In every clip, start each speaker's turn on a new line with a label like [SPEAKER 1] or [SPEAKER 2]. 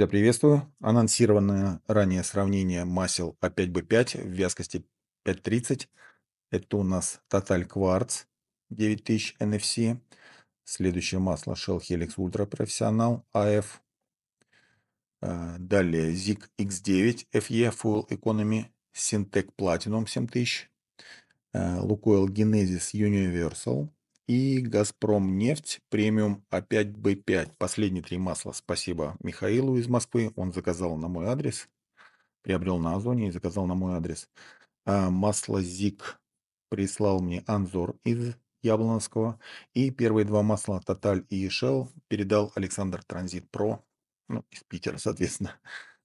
[SPEAKER 1] Я приветствую. Анонсированное ранее сравнение масел А5Б5 в вязкости 5.30. Это у нас Total Quartz 9000 NFC. Следующее масло Shell Helix Ultra Professional AF. Далее ZIG X9 FE Full Economy Syntec Platinum 7000. Lukoil Genesis Universal и Газпром Нефть премиум опять Б5. Последние три масла. Спасибо Михаилу из Москвы. Он заказал на мой адрес. Приобрел на Озоне и заказал на мой адрес. А масло ЗИК прислал мне Анзор из Яблонского. И первые два масла Тоталь и Shell передал Александр Транзит Про. Ну, из Питера, соответственно.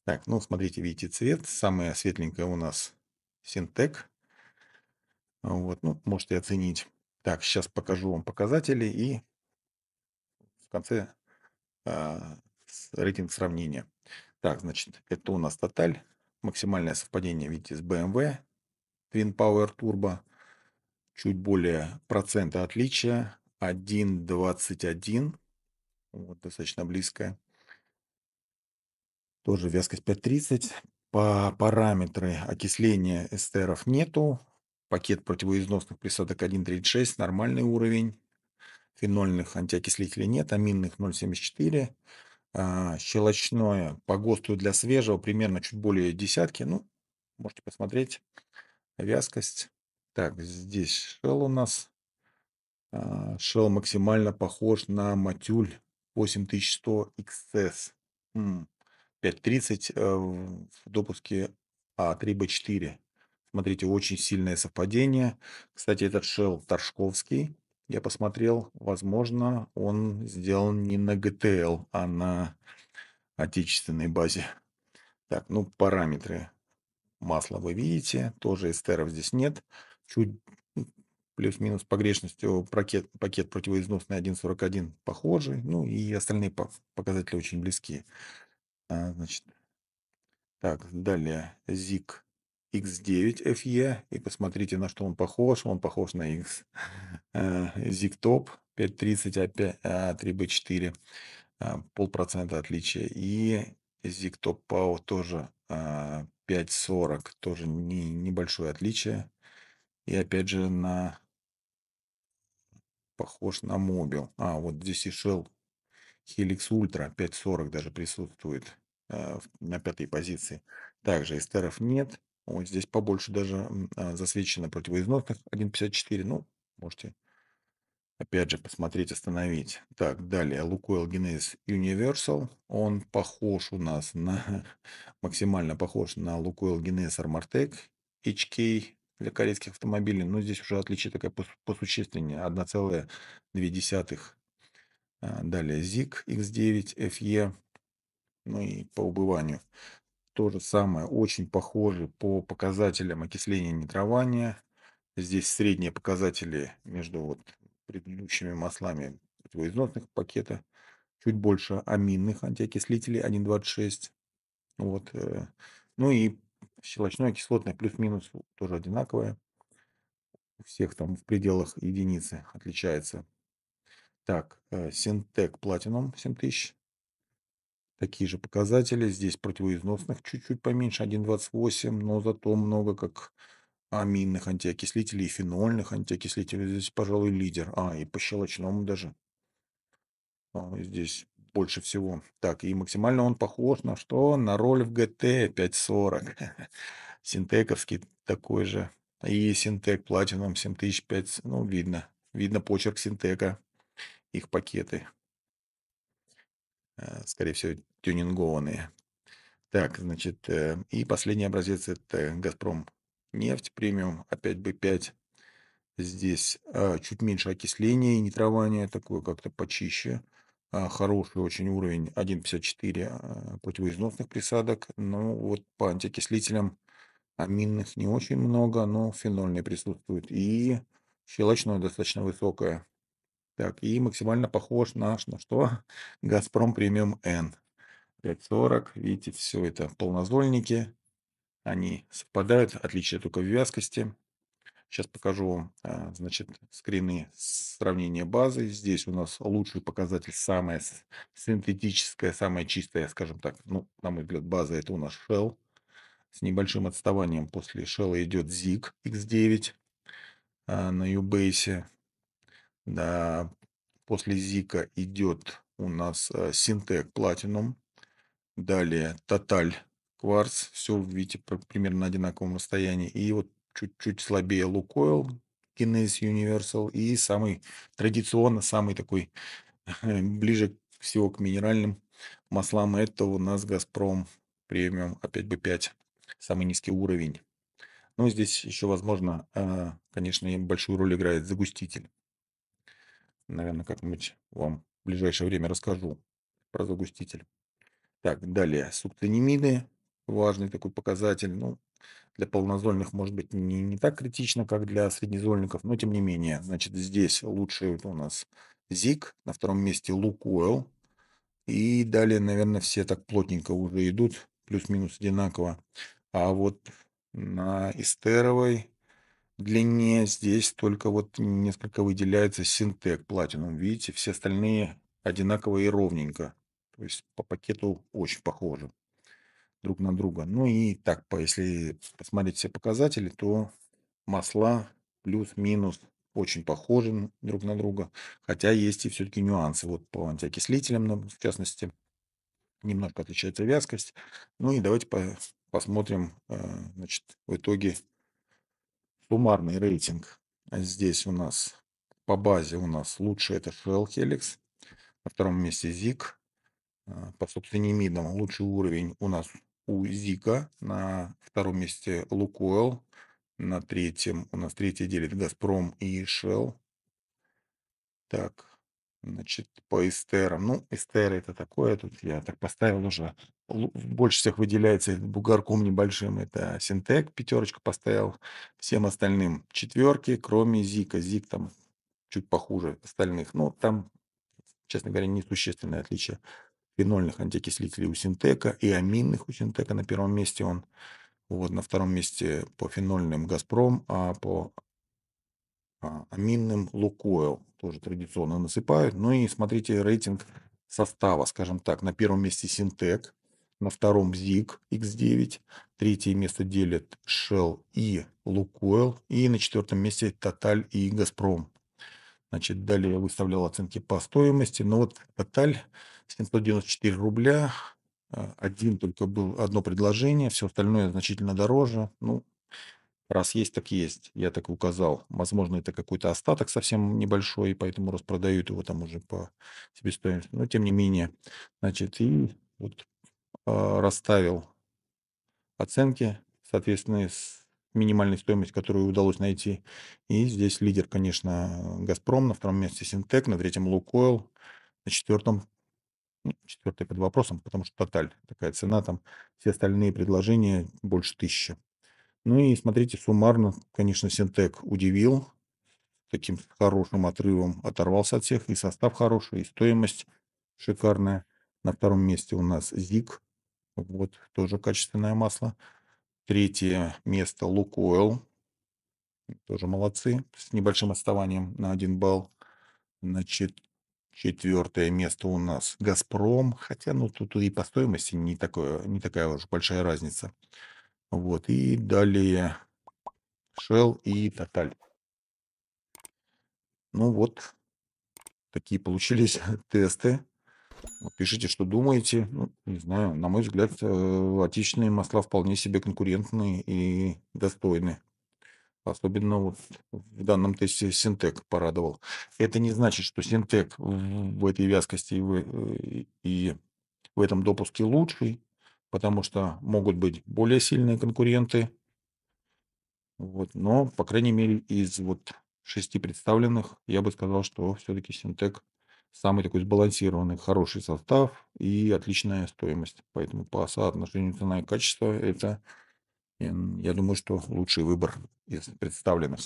[SPEAKER 1] Так, ну, смотрите, видите цвет. Самое светленькое у нас Синтек. Вот, ну, можете оценить. Так, сейчас покажу вам показатели и в конце э, рейтинг сравнения. Так, значит, это у нас тоталь. Максимальное совпадение, видите, с BMW Twin Power Turbo. Чуть более процента отличия. 1.21. Вот, достаточно близкое. Тоже вязкость 5.30. По параметры окисления эстеров нету пакет противоизносных присадок 1.36, нормальный уровень. Фенольных антиокислителей нет, аминных 0.74. А, щелочное по ГОСТу для свежего примерно чуть более десятки. Ну, можете посмотреть. Вязкость. Так, здесь шел у нас. А, шел максимально похож на матюль 8100 XS. 5.30 в допуске А3Б4. Смотрите, очень сильное совпадение. Кстати, этот шел Торжковский. Я посмотрел, возможно, он сделан не на GTL, а на отечественной базе. Так, ну, параметры масла вы видите. Тоже эстеров здесь нет. Чуть плюс-минус погрешностью э, пакет, пакет противоизносный 1.41 похожий. Ну, и остальные показатели очень близки. А, значит, так, далее. ZIG X9FE, и посмотрите, на что он похож. Он похож на X ZigTop 530 A3B4, полпроцента отличия. И ZigTop PAO тоже 540, э, тоже не, небольшое отличие. И опять же на похож на мобил. А, вот здесь и Shell Helix Ultra 540 даже присутствует э, на пятой позиции. Также эстеров нет. Вот здесь побольше даже а, засвечено противоизносных 1.54. Ну, можете опять же посмотреть, остановить. Так, далее. Лукойл Генез Universal. Он похож у нас на... максимально похож на Лукойл Генез Armortec HK для корейских автомобилей. Но здесь уже отличие такое посущественнее. 1,2. А, далее ZIG X9 FE. Ну и по убыванию. То же самое, очень похожи по показателям окисления и нитрования. Здесь средние показатели между вот предыдущими маслами противоизносных пакета. Чуть больше аминных антиокислителей 1,26. Вот. Э, ну и щелочное кислотное плюс-минус тоже одинаковое. У всех там в пределах единицы отличается. Так, э, Синтек Платинум 7000. Такие же показатели. Здесь противоизносных чуть-чуть поменьше, 1,28, но зато много как аминных антиокислителей и фенольных антиокислителей. Здесь, пожалуй, лидер. А, и по щелочному даже. А, здесь больше всего. Так, и максимально он похож на что? На роль в GT 540. Синтековский такой же. И синтек Platinum 7005. Ну, видно. Видно почерк синтека. Их пакеты. Э, скорее всего, тюнингованные. Так, значит, э, и последний образец – это «Газпром» нефть премиум, опять B5. Здесь а, чуть меньше окисления и нитрования, такое как-то почище. А, хороший очень уровень 1,54 а, противоизносных присадок. Ну, вот по антиокислителям аминных не очень много, но фенольные присутствуют. И щелочное достаточно высокое. Так, и максимально похож наш на что? Газпром премиум N. 5.40, видите, все это полнозольники. Они совпадают, отличие только в вязкости. Сейчас покажу вам, а, значит, скрины сравнения базы. Здесь у нас лучший показатель, самая синтетическая, самая чистая, скажем так. Ну, на мой взгляд, база это у нас Shell. С небольшим отставанием после Shell идет ZIG X9 а, на Ubase. После Зика идет у нас э, Синтек Платинум, Далее Тоталь Кварц. Все, видите, примерно на одинаковом расстоянии. И вот чуть-чуть слабее Лукойл, Кинез Universal. И самый традиционно, самый такой ближе всего к минеральным маслам. Это у нас Газпром премиум, опять бы 5. Самый низкий уровень. Но ну, здесь еще, возможно, э, конечно, большую роль играет загуститель. Наверное, как-нибудь вам в ближайшее время расскажу про загуститель. Так, далее. Суктенимиды. Важный такой показатель. Ну, для полнозольных, может быть, не, не так критично, как для среднезольников, но тем не менее. Значит, здесь лучше у нас ЗИК, на втором месте Лукойл. И далее, наверное, все так плотненько уже идут, плюс-минус одинаково. А вот на эстеровой длине. Здесь только вот несколько выделяется синтек платинум. Видите, все остальные одинаково и ровненько. То есть по пакету очень похожи друг на друга. Ну и так, если посмотреть все показатели, то масла плюс-минус очень похожи друг на друга. Хотя есть и все-таки нюансы. Вот по антиокислителям, в частности, немножко отличается вязкость. Ну и давайте по посмотрим э, значит, в итоге Суммарный рейтинг. А здесь у нас по базе у нас лучше это Shell Helix. На втором месте ZIG. А, по собственным лучший уровень у нас у Зика. На втором месте Лукойл. На третьем у нас третий делит Газпром и Shell. Так, значит, по эстерам. Ну, эстеры это такое, тут я так поставил уже. Больше всех выделяется бугорком небольшим, это синтек, пятерочка поставил, всем остальным четверки, кроме Зика. Зик там чуть похуже остальных, но ну, там, честно говоря, несущественное отличие фенольных антиокислителей у синтека и аминных у синтека на первом месте он. Вот на втором месте по фенольным «Газпром», а по а, аминным лукойл, тоже традиционно насыпают. Ну и смотрите рейтинг состава, скажем так, на первом месте Синтек, на втором ZIG X9, третье место делят Shell и Лукойл, и на четвертом месте Total и Газпром. Значит, далее я выставлял оценки по стоимости, но ну вот Total 794 рубля, а, один только был одно предложение, все остальное значительно дороже. Ну, Раз есть, так есть. Я так указал. Возможно, это какой-то остаток совсем небольшой, поэтому распродают его там уже по себестоимости. Но тем не менее, значит, и вот э, расставил оценки, соответственно, с минимальной стоимость, которую удалось найти. И здесь лидер, конечно, «Газпром», на втором месте «Синтек», на третьем «Лукойл», на четвертом ну, четвертый под вопросом, потому что тоталь такая цена, там все остальные предложения больше тысячи. Ну и смотрите, суммарно, конечно, Синтек удивил таким хорошим отрывом, оторвался от всех, и состав хороший, и стоимость шикарная. На втором месте у нас ЗИК, вот, тоже качественное масло. Третье место Лукойл, тоже молодцы, с небольшим отставанием на 1 балл. Значит, четвертое место у нас Газпром, хотя, ну, тут и по стоимости не, такое, не такая уж большая разница. Вот, и далее Shell и Total. Ну вот, такие получились тесты. пишите, что думаете. Ну, не знаю, на мой взгляд, э, отечественные масла вполне себе конкурентные и достойны. Особенно вот в данном тесте Синтек порадовал. Это не значит, что Синтек в этой вязкости и в, э, и в этом допуске лучший потому что могут быть более сильные конкуренты. Вот, но, по крайней мере, из вот шести представленных, я бы сказал, что все-таки Синтек самый такой сбалансированный, хороший состав и отличная стоимость. Поэтому по соотношению цена и качество это, я думаю, что лучший выбор из представленных.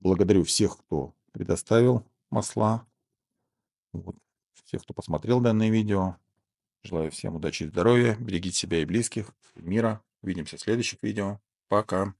[SPEAKER 1] Благодарю всех, кто предоставил масла, вот, всех, кто посмотрел данное видео. Желаю всем удачи и здоровья. Берегите себя и близких, мира. Увидимся в следующих видео. Пока.